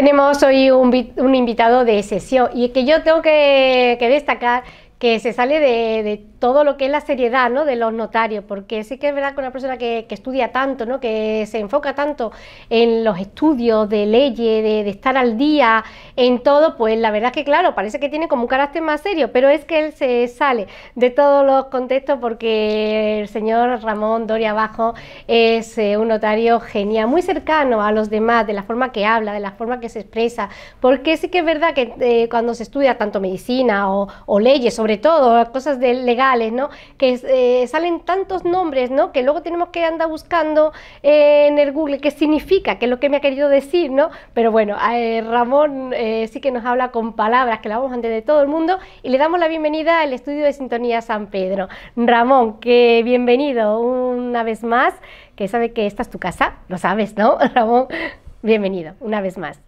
Tenemos hoy un, invitado de sesión y que yo tengo que, destacar que se sale de todo lo que es la seriedad ¿no? de los notarios, porque sí que es verdad que una persona que, estudia tanto, ¿no? que se enfoca tanto en los estudios de leyes, de, estar al día, en todo, pues la verdad es que claro, parece que tiene como un carácter más serio, pero es que él se sale de todos los contextos porque el señor Ramón Doria Bajo es eh, un notario genial, muy cercano a los demás, de la forma que habla, de la forma que se expresa, porque sí que es verdad que eh, cuando se estudia tanto medicina o, o leyes, sobre todo, cosas de legal, ¿no? Que eh, salen tantos nombres, ¿no? Que luego tenemos que andar buscando eh, en el Google qué significa, qué es lo que me ha querido decir, ¿no? Pero bueno, eh, Ramón sí que nos habla con palabras que la vamos antes de todo el mundo y le damos la bienvenida al estudio de Sintonía San Pedro. Ramón, que bienvenido una vez más, que sabe que esta es tu casa, lo sabes, ¿no? Ramón, bienvenido una vez más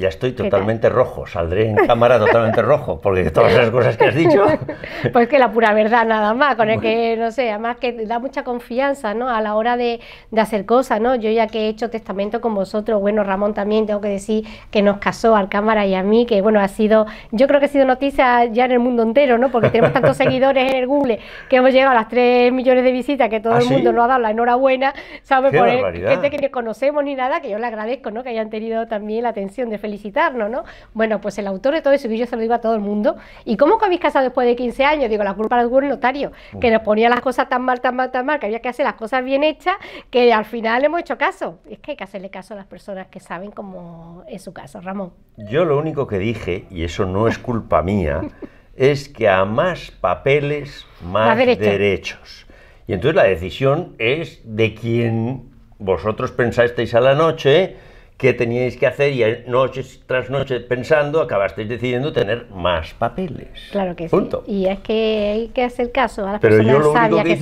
ya estoy totalmente rojo, saldré en cámara totalmente rojo, porque todas las cosas que has dicho. Pues que la pura verdad nada más, con el que, no sé, además que da mucha confianza, ¿no? A la hora de, hacer cosas, ¿no? Yo ya que he hecho testamento con vosotros, bueno, Ramón también, tengo que decir que nos casó al cámara y a mí, que bueno, ha sido, yo creo que ha sido noticia ya en el mundo entero, ¿no? Porque tenemos tantos seguidores en el Google que hemos llegado a las tres millones de visitas, que todo ¿Ah, el mundo nos ha dado la enhorabuena, ¿sabes? Por gente que no conocemos ni nada, que yo le agradezco, ¿no? Que hayan tenido también la atención de Felipe felicitarnos, ¿no? Bueno, pues el autor de todo eso, vídeo yo se lo digo a todo el mundo, ¿y cómo que habéis casado después de 15 años? Digo, la culpa algún notario, que nos ponía las cosas tan mal, tan mal, tan mal, que había que hacer las cosas bien hechas, que al final hemos hecho caso. Es que hay que hacerle caso a las personas que saben, cómo es su caso, Ramón. Yo lo único que dije, y eso no es culpa mía, es que a más papeles, más derechos. Y entonces la decisión es de quien vosotros pensasteis a la noche qué teníais que hacer y noche tras noche pensando, acabasteis decidiendo tener más papeles. Claro que sí. Y es que hay que hacer caso a las Pero yo lo único que,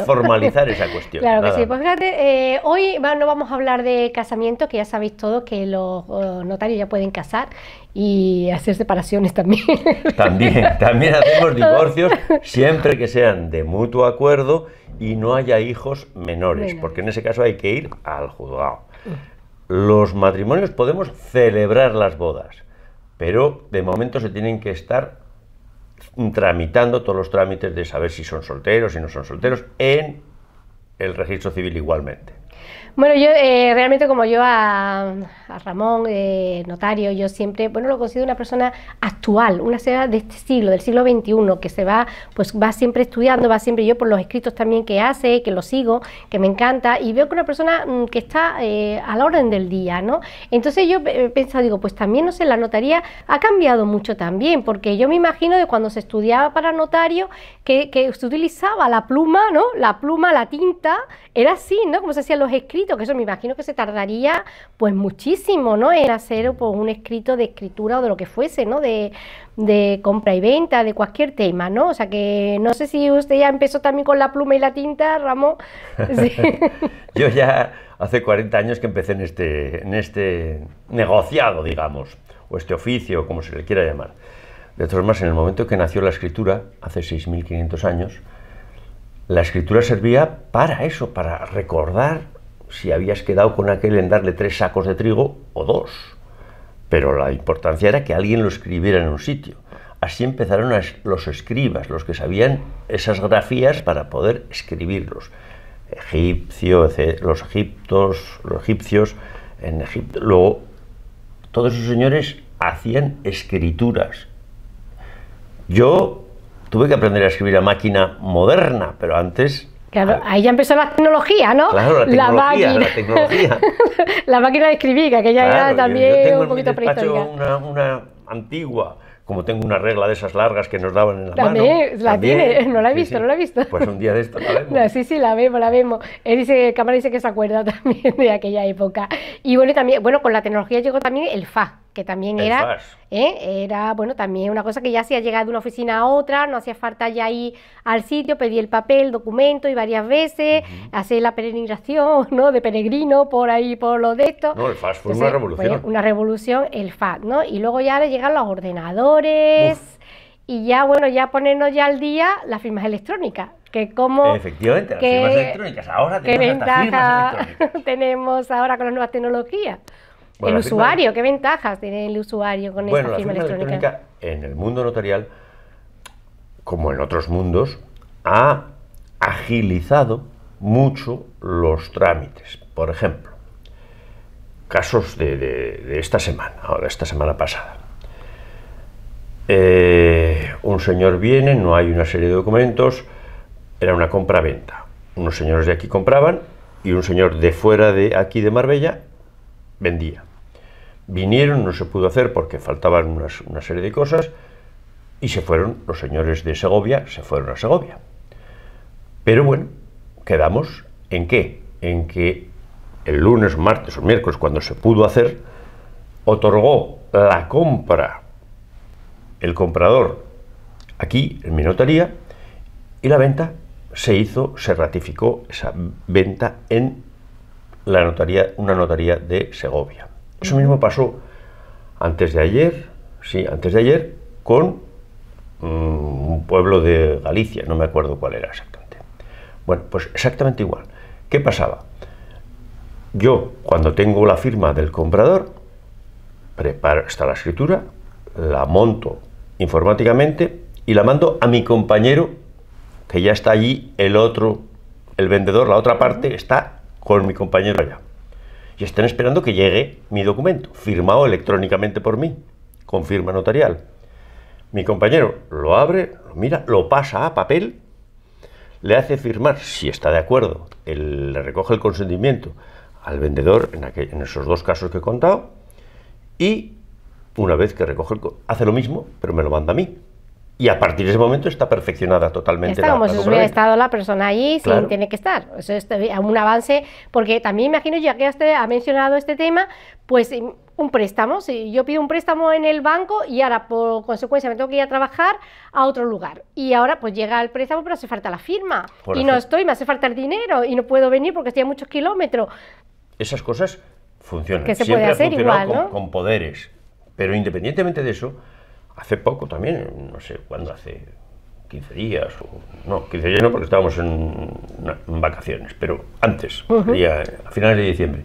Formalizar esa cuestión. claro que sí. Pues fíjate, eh, hoy no vamos a hablar de casamiento, que ya sabéis todos que los oh, notarios ya pueden casar y hacer separaciones también. También, también hacemos divorcios siempre que sean de mutuo acuerdo y no haya hijos menores, porque en ese caso hay que ir al juzgado. Mm los matrimonios podemos celebrar las bodas, pero de momento se tienen que estar tramitando todos los trámites de saber si son solteros, si no son solteros, en el registro civil igualmente. Bueno, yo eh, realmente como yo a, Ramón, eh, notario, yo siempre, bueno, lo considero una persona actual, una ciudad de este siglo, del siglo XXI, que se va, pues va siempre estudiando, va siempre yo por los escritos también que hace, que lo sigo, que me encanta, y veo que una persona mm, que está eh, a la orden del día, ¿no? Entonces yo he pensado, digo, pues también, no sé, la notaría ha cambiado mucho también, porque yo me imagino de cuando se estudiaba para notario, que, se utilizaba la pluma, ¿no? La pluma, la tinta, era así, ¿no? Como se hacía escrito, escritos, que eso me imagino que se tardaría pues muchísimo, ¿no? En hacer pues, un escrito de escritura o de lo que fuese, ¿no? De, compra y venta, de cualquier tema, ¿no? O sea que no sé si usted ya empezó también con la pluma y la tinta, Ramón. Yo ya hace 40 años que empecé en este, en este negociado, digamos, o este oficio, como se le quiera llamar. De todas formas, en el momento que nació la escritura, hace 6.500 años, la escritura servía para eso, para recordar si habías quedado con aquel en darle tres sacos de trigo o dos. Pero la importancia era que alguien lo escribiera en un sitio. Así empezaron los escribas, los que sabían esas grafías para poder escribirlos. Egipcio, los egiptos, los egipcios, en Egipto. Luego, todos esos señores hacían escrituras. Yo tuve que aprender a escribir a máquina moderna, pero antes Claro, ahí ya empezó la tecnología, ¿no? la máquina, la, tecnología. la máquina de escribir, que aquella era también tengo un poquito prehistórica. Una, una antigua, como tengo una regla de esas largas que nos daban en la también, La tiene, no la he visto, no la he visto. Pues un día de esto la vemos. sí, sí, la vemos, la vemos. El Cámara dice que se acuerda también de aquella época. Y bueno, también, bueno, con la tecnología llegó también el fa que también era, ¿eh? era, bueno, también una cosa que ya se ha llegado de una oficina a otra, no hacía falta ya ir al sitio, pedí el papel, el documento y varias veces, hacía la peregrinación, ¿no? De peregrino por ahí, por lo de esto. No, el FAS fue una pues, revolución. una revolución, el FAS. ¿no? Y luego ya le llegan los ordenadores. Y ya, bueno, ya ponernos ya al día las firmas electrónicas que como efectivamente las firmas electrónicas ahora tenemos hasta firmas electrónicas tenemos ahora con las nuevas tecnologías el usuario, ¿qué ventajas tiene el usuario con esta firma, la firma electrónica? En el mundo notarial, como en otros mundos, ha agilizado mucho los trámites. Por ejemplo, casos de, esta semana, ahora esta semana pasada. Eh, un señor viene, no hay una serie de documentos, era una compra-venta. Unos señores de aquí compraban y un señor de fuera de aquí de Marbella vendía. Vinieron, no se pudo hacer porque faltaban unas, una serie de cosas, y se fueron los señores de Segovia, se fueron a Segovia. Pero bueno, quedamos en qué? En que el lunes, martes o miércoles, cuando se pudo hacer, otorgó la compra el comprador aquí en mi notaría y la venta se hizo, se ratificó esa venta en la notaría, una notaría de Segovia. Eso mismo pasó antes de ayer, sí, antes de ayer, con mm, un pueblo de Galicia, no me acuerdo cuál era exactamente. Bueno, pues exactamente igual. ¿Qué pasaba? Yo, cuando tengo la firma del comprador, preparo, está la escritura, la monto informáticamente y la mando a mi compañero, que ya está allí, el otro, el vendedor, la otra parte, está con mi compañero allá. Y están esperando que llegue mi documento, firmado electrónicamente por mí, con firma notarial. Mi compañero lo abre, lo mira, lo pasa a papel, le hace firmar, si está de acuerdo, le recoge el consentimiento al vendedor en, en esos dos casos que he contado, y una vez que recoge el, hace lo mismo, pero me lo manda a mí. Y a partir de ese momento está perfeccionada totalmente. Está la, como si hubiera estado la persona ahí sin tiene que estar. Eso es este, un avance, porque también imagino, ya que usted ha mencionado este tema, pues un préstamo. Si yo pido un préstamo en el banco y ahora por consecuencia me tengo que ir a trabajar a otro lugar. Y ahora pues llega el préstamo, pero hace falta la firma. y no estoy, me hace falta el dinero y no puedo venir porque estoy a muchos kilómetros. Esas cosas funcionan. Que se puede hacer igual, con poderes. Pero independientemente de eso, hace poco también, no sé cuándo, hace 15 días, o, no, 15 días no porque estábamos en, vacaciones, pero antes, a finales de diciembre,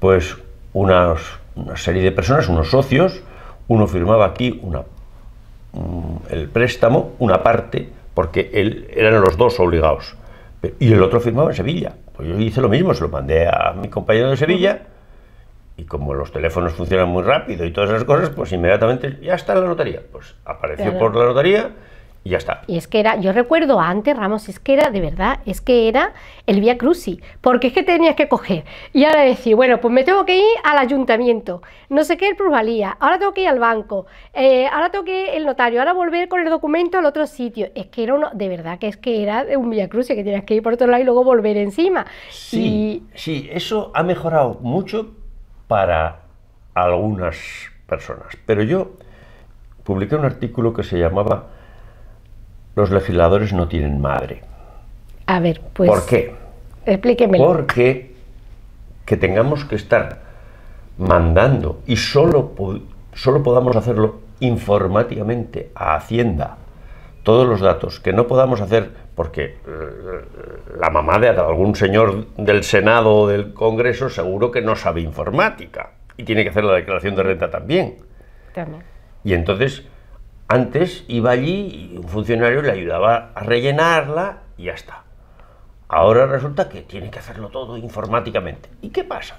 pues una serie de personas, unos socios, uno firmaba aquí una, mm, el préstamo, una parte, porque eran los dos obligados, y el otro firmaba en Sevilla. Pues yo hice lo mismo, se lo mandé a mi compañero de Sevilla. Y como los teléfonos funcionan muy rápido y todas esas cosas, pues inmediatamente ya está la notaría. Pues apareció por la notaría y ya está. Y es que era, yo recuerdo antes, Ramos, es que era de verdad, es que era el Vía Cruci, porque es que tenías que coger y ahora decir, bueno, pues me tengo que ir al ayuntamiento, no sé qué el plusvalía, ahora tengo que ir al banco, eh, ahora tengo que ir el notario, ahora volver con el documento al otro sitio. Es que era uno, de verdad que es que era un Vía Cruci, que tenías que ir por otro lado y luego volver encima. Sí, sí, eso ha mejorado mucho, para algunas personas. Pero yo publiqué un artículo que se llamaba Los legisladores no tienen madre. A ver, pues... ¿Por qué? Explíquemelo. Porque que tengamos que estar mandando y solo, solo podamos hacerlo informáticamente a Hacienda todos los datos que no podamos hacer, porque eh, la mamá de algún señor del Senado o del Congreso seguro que no sabe informática y tiene que hacer la declaración de renta también. Y entonces, antes iba allí y un funcionario le ayudaba a rellenarla y ya está. Ahora resulta que tiene que hacerlo todo informáticamente. ¿Y qué pasa?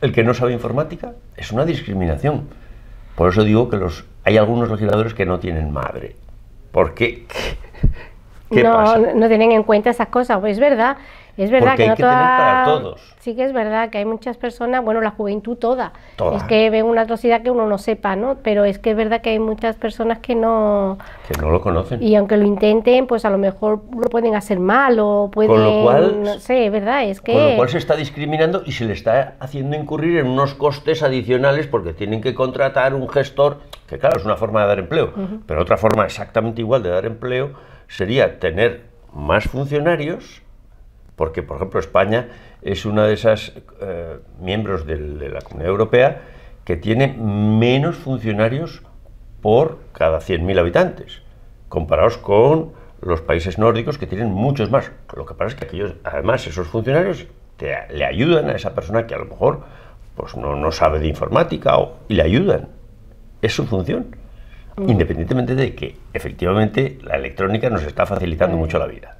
El que no sabe informática es una discriminación. Por eso digo que los, hay algunos legisladores que no tienen madre porque... ¿qué, no, no tienen en cuenta esas cosas, pues es verdad es verdad que no Sí que es verdad que hay muchas personas, bueno, la juventud toda, es que ven una atrocidad que uno no sepa, ¿no? Pero es que es verdad que hay muchas personas que no... Que no lo conocen. Y aunque lo intenten, pues a lo mejor lo pueden hacer mal o pueden... Con No sé, es verdad, es que... Con lo cual se está discriminando y se le está haciendo incurrir en unos costes adicionales porque tienen que contratar un gestor, que claro, es una forma de dar empleo, pero otra forma exactamente igual de dar empleo sería tener más funcionarios porque, por ejemplo, España es una de esas eh, miembros de la Comunidad Europea que tiene menos funcionarios por cada 100.000 habitantes, comparados con los países nórdicos que tienen muchos más. Lo que pasa es que aquellos, además esos funcionarios le ayudan a esa persona que a lo mejor pues no, sabe de informática o, y le ayudan. Es su función. Mm. Independientemente de que efectivamente la electrónica nos está facilitando mucho la vida.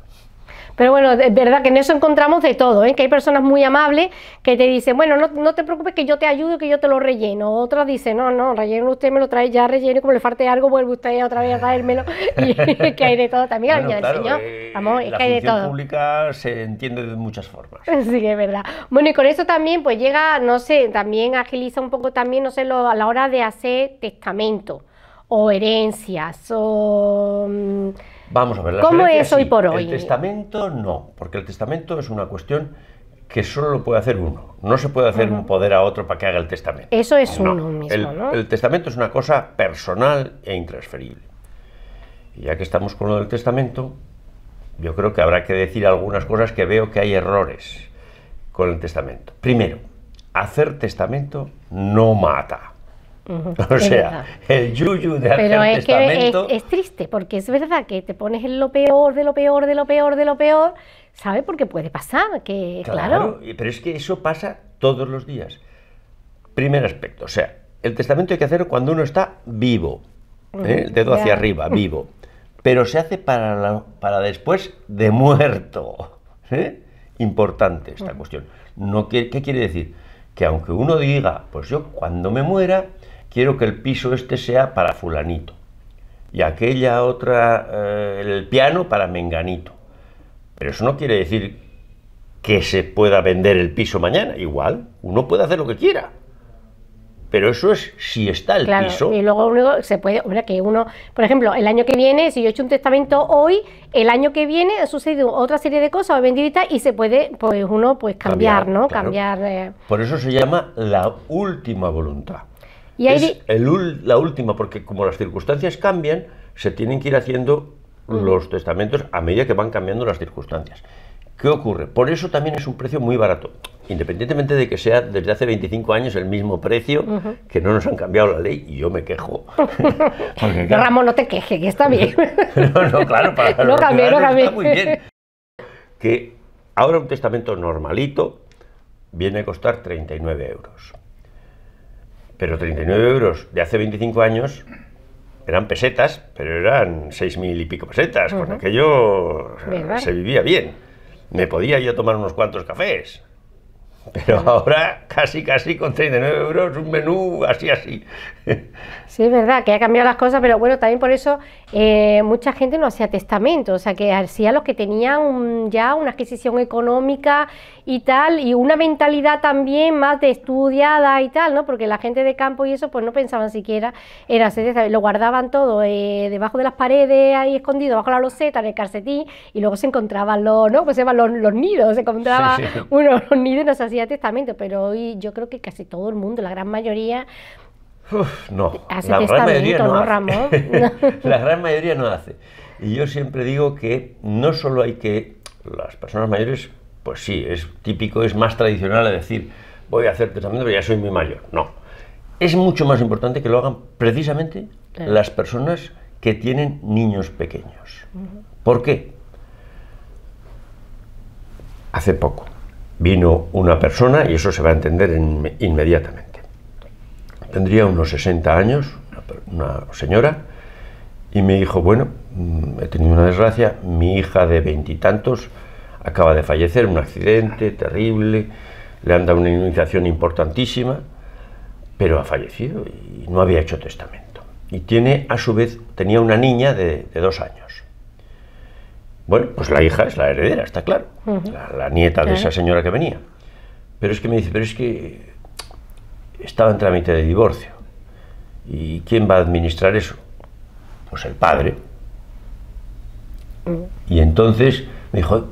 Pero bueno, es verdad que en eso encontramos de todo, ¿eh? que hay personas muy amables que te dicen, bueno, no, te preocupes que yo te ayudo, que yo te lo relleno. Otras dicen, no, no, relleno usted, me lo trae ya relleno, y como le falte algo, vuelve usted otra vez a traérmelo. y que hay de todo también, bueno, señor. Eh, Vamos, es que hay de todo. La pública se entiende de muchas formas. sí, es verdad. Bueno, y con eso también, pues llega, no sé, también agiliza un poco también, no sé, lo, a la hora de hacer testamento o herencias o... Mm, Vamos a ver. ¿Cómo es hoy por hoy? El testamento no, porque el testamento es una cuestión que solo lo puede hacer uno. No se puede hacer un poder a otro para que haga el testamento. Eso es uno mismo, el, El testamento es una cosa personal e intransferible. Y ya que estamos con lo del testamento, yo creo que habrá que decir algunas cosas que veo que hay errores con el testamento. Primero, hacer testamento no mata. O sea, el yuyu de Pero es Testamento... que es, triste, porque es verdad que te pones en lo peor, de lo peor, de lo peor, de lo peor, ¿sabe? Porque puede pasar, que claro. Pero es que eso pasa todos los días. Primer aspecto, o sea, el testamento hay que hacerlo cuando uno está vivo, ¿eh? el dedo hacia arriba, vivo. Pero se hace para, para después de muerto. ¿eh? Importante esta mm. cuestión. No, ¿Qué quiere decir? Que aunque uno diga, pues yo cuando me muera, quiero que el piso este sea para fulanito y aquella otra, eh, el piano para menganito. Pero eso no quiere decir que se pueda vender el piso mañana. Igual, uno puede hacer lo que quiera. Pero eso es si está el Y luego se puede, hombre, que uno, por ejemplo, el año que viene, si yo he hecho un testamento hoy, el año que viene ha sucedido otra serie de cosas, vendido y se puede, pues uno, pues cambiar, ¿no? Cambiar. Eh. Por eso se llama la última voluntad es la última, porque como las circunstancias cambian, se tienen que ir haciendo los testamentos a medida que van cambiando las circunstancias. ¿Qué ocurre? Por eso también es un precio muy barato, independientemente de que sea desde hace 25 años el mismo precio, que no nos han cambiado la ley y yo me quejo. Ramón, no te quejes, que está bien. no, claro, para no muy bien. Que ahora un testamento normalito viene a costar 39 euros. Pero 39 euros de hace 25 años eran pesetas, pero eran 6.000 y pico pesetas. Con aquello se vivía bien. Me podía yo tomar unos cuantos cafés. Pero ahora casi, casi con 39 euros un menú así, así. Sí, es verdad que ha cambiado las cosas, pero bueno, también por eso eh, mucha gente no hacía testamento, o sea que hacía los que tenían ya una adquisición económica y tal, y una mentalidad también más de estudiada y tal, ¿no? Porque la gente de campo y eso, pues no pensaban siquiera era lo guardaban todo eh, debajo de las paredes, ahí escondido, bajo la loseta, en el calcetín, y luego se encontraban los, ¿no? Pues se los, los nidos, se encontraba uno los unos nidos y no se hacía testamento, pero hoy yo creo que casi todo el mundo, la gran mayoría, no. la gran mayoría no, la gran mayoría no hace. Y yo siempre digo que no solo hay que. Las personas mayores, pues sí, es típico, es más tradicional decir, voy a hacer testamento, pero ya soy muy mayor. No. Es mucho más importante que lo hagan precisamente las personas que tienen niños pequeños. ¿Por qué? Hace poco vino una persona, y eso se va a entender inmediatamente tendría unos 60 años, una, señora, y me dijo, bueno, mm, he tenido una desgracia, mi hija de veintitantos acaba de fallecer un accidente terrible, le han dado una inmunización importantísima, pero ha fallecido y no había hecho testamento. Y tiene, a su vez, tenía una niña de, dos años. Bueno, pues la hija es la heredera, está claro, la, nieta de esa señora que venía. Pero es que me dice, pero es que estaba en trámite de divorcio. ¿Y quién va a administrar eso? Pues el padre. Y entonces me dijo,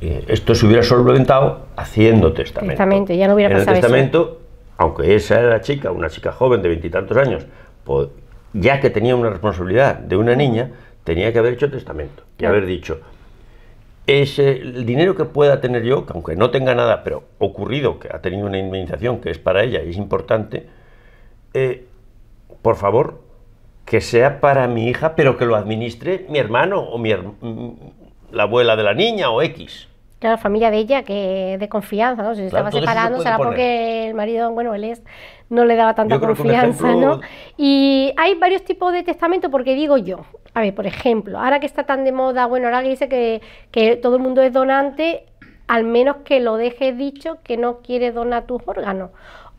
eh, esto se hubiera solventado haciendo testamento. testamento ya no hubiera el testamento, aunque esa era chica, una chica joven de veintitantos años, pues, ya que tenía una responsabilidad de una niña, tenía que haber hecho testamento y haber dicho, es el dinero que pueda tener yo, que aunque no tenga nada, pero ocurrido, que ha tenido una indemnización que es para ella y es importante, eh, por favor, que sea para mi hija, pero que lo administre mi hermano o mi la abuela de la niña o X. la familia de ella, que de confianza, ¿no? Si se estaba separando, será porque el marido, bueno, él es, no le daba tanta confianza, ¿no? Y hay varios tipos de testamento, porque digo yo, a ver, por ejemplo, ahora que está tan de moda, bueno, ahora que dice que, todo el mundo es donante, al menos que lo dejes dicho que no quiere donar tus órganos.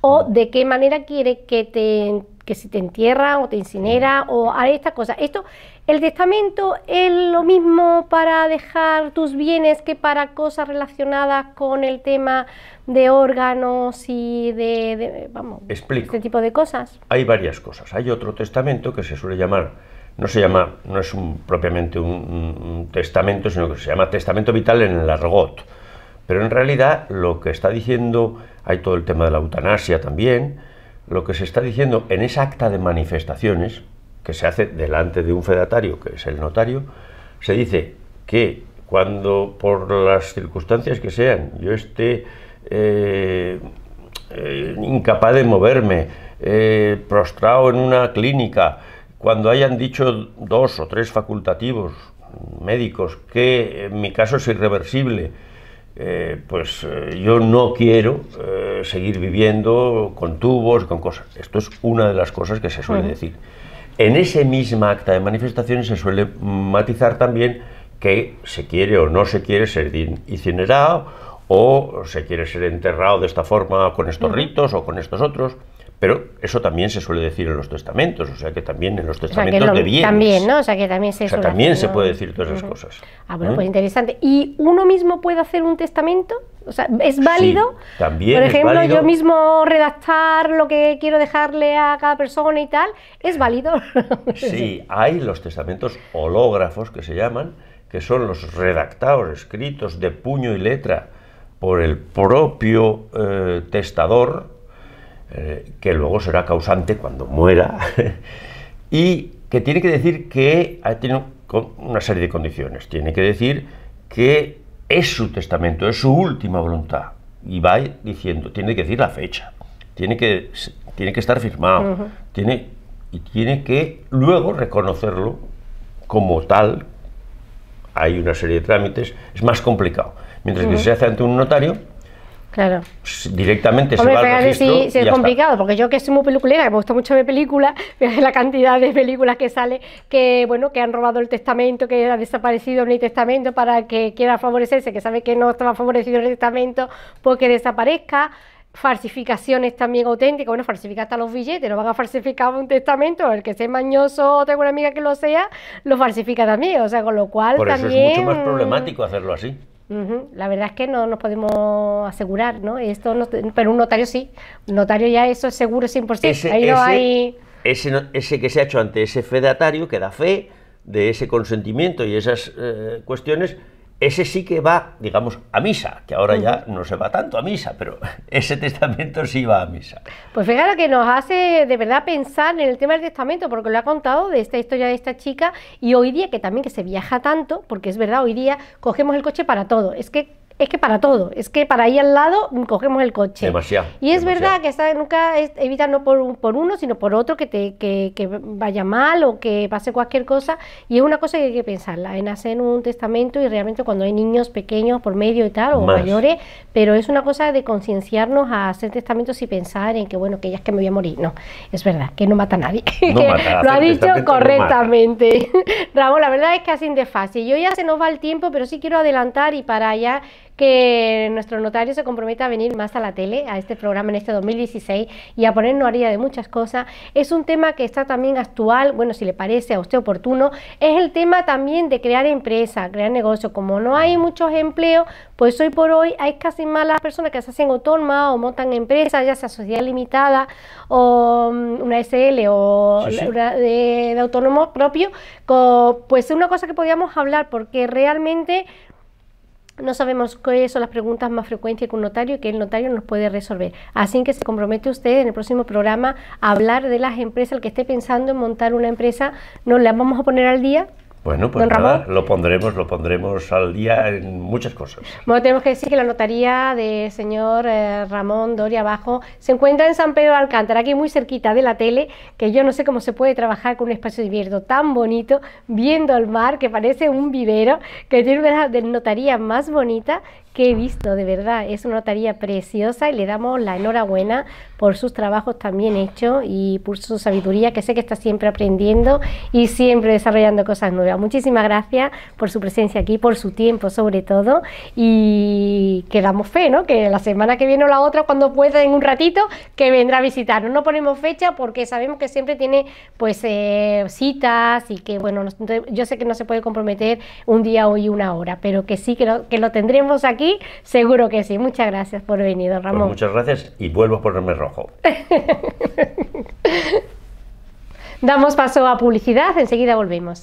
O de qué manera quiere que te si te entierran o te incineran o hay estas cosas. Esto, el testamento es lo mismo para dejar tus bienes que para cosas relacionadas con el tema de órganos y de, vamos, este tipo de cosas. Hay varias cosas. Hay otro testamento que se suele llamar no se llama, no es propiamente un, testamento, sino que se llama testamento vital en el argot. Pero en realidad lo que está diciendo, hay todo el tema de la eutanasia también, lo que se está diciendo en esa acta de manifestaciones, que se hace delante de un fedatario, que es el notario, se dice que cuando por las circunstancias que sean yo esté eh, eh, incapaz de moverme, eh, prostrado en una clínica, cuando hayan dicho dos o tres facultativos médicos que en mi caso es irreversible, eh, pues eh, yo no quiero eh, seguir viviendo con tubos, con cosas. Esto es una de las cosas que se suele decir. En ese mismo acta de manifestación se suele matizar también que se quiere o no se quiere ser incinerado o se quiere ser enterrado de esta forma con estos ritos o con estos otros. Pero eso también se suele decir en los testamentos, o sea que también en los testamentos de bienes. También, ¿no? O sea que también se, también se puede decir todas esas cosas. Ah, bueno, ¿eh? pues interesante. ¿Y uno mismo puede hacer un testamento? O sea, ¿es válido? también. Por ejemplo, yo mismo redactar lo que quiero dejarle a cada persona y tal, ¿es válido? sí, hay los testamentos hológrafos que se llaman, que son los redactados, escritos de puño y letra por el propio eh, testador eh, que luego será causante cuando muera, y que tiene que decir que ha tenido una serie de condiciones. Tiene que decir que es su testamento, es su última voluntad. Y va diciendo, tiene que decir la fecha, tiene que, tiene que estar firmado, tiene, y tiene que luego reconocerlo como tal. Hay una serie de trámites, es más complicado. Mientras que se hace ante un notario, Claro. Pues directamente se va es complicado, porque yo que soy muy peliculera, me gusta mucho mi película, la cantidad de películas que sale que bueno, que han robado el testamento, que ha desaparecido mi testamento para que quiera favorecerse, que sabe que no estaba favorecido el testamento, porque pues desaparezca falsificaciones también auténticas, bueno, falsifica hasta los billetes, no van a falsificar un testamento, el que sea mañoso o tenga una amiga que lo sea, lo falsifica también, o sea, con lo cual Por Eso es mucho más problemático hacerlo así. La verdad es que no nos podemos asegurar, ¿no? Esto no, pero un notario sí. Un notario ya eso es seguro 100%. Ese, Ahí no hay... Ese, que se ha hecho ante ese fedatario, que da fe de ese consentimiento y esas eh, cuestiones, ese sí que va, digamos, a misa, que ahora ya no se va tanto a misa, pero ese testamento sí va a misa. Pues fíjate que nos hace de verdad pensar en el tema del testamento, porque lo ha contado de esta historia de esta chica, y hoy día que también que se viaja tanto, porque es verdad, hoy día cogemos el coche para todo, es que es que para todo, es que para ir al lado cogemos el coche. Demasiado. Y es verdad que nunca es, evita no por, por uno, sino por otro que, te, vaya mal o que pase cualquier cosa. Y es una cosa que hay que pensarla, en hacer un testamento y realmente cuando hay niños pequeños por medio y tal, o mayores, pero es una cosa de concienciarnos a hacer testamentos y pensar en que, bueno, que ya es que me voy a morir. No, es verdad, que no mata a nadie. lo ha dicho correctamente. Ramón, la verdad es que así de fácil. Yo ya se nos va el tiempo, pero sí quiero adelantar y para allá que nuestro notario se comprometa a venir más a la tele, a este programa en este 2016 y a ponernos haría de muchas cosas. Es un tema que está también actual, bueno, si le parece a usted oportuno, es el tema también de crear empresa, crear negocio. Como no hay muchos empleos, pues hoy por hoy hay casi malas personas que se hacen autónomas o montan empresas, ya sea sociedad limitada o mm, una SL o de, autónomo propio, pues es una cosa que podíamos hablar porque realmente no sabemos cuáles son las preguntas más frecuentes que un notario que el notario nos puede resolver. Así que se compromete usted en el próximo programa a hablar de las empresas, el que esté pensando en montar una empresa, nos la vamos a poner al día bueno, pues nada, lo pondremos, lo pondremos al día en muchas cosas. Bueno, tenemos que decir que la notaría de señor eh, Ramón Doria Bajo se encuentra en San Pedro de Alcántara, aquí muy cerquita de la tele, que yo no sé cómo se puede trabajar con un espacio abierto tan bonito, viendo al mar, que parece un vivero, que tiene una de las más bonita que he visto, de verdad, es una notaría preciosa y le damos la enhorabuena por sus trabajos también hechos y por su sabiduría, que sé que está siempre aprendiendo y siempre desarrollando cosas nuevas. Muchísimas gracias por su presencia aquí, por su tiempo sobre todo y que damos fe, ¿no? Que la semana que viene o la otra, cuando pueda, en un ratito, que vendrá a visitarnos. No ponemos fecha porque sabemos que siempre tiene pues eh, citas y que, bueno, yo sé que no se puede comprometer un día hoy una hora, pero que sí, que que lo tendremos aquí Seguro que sí. Muchas gracias por venir, pues Ramón. muchas gracias y vuelvo a ponerme rojo. Damos paso a publicidad, enseguida volvemos.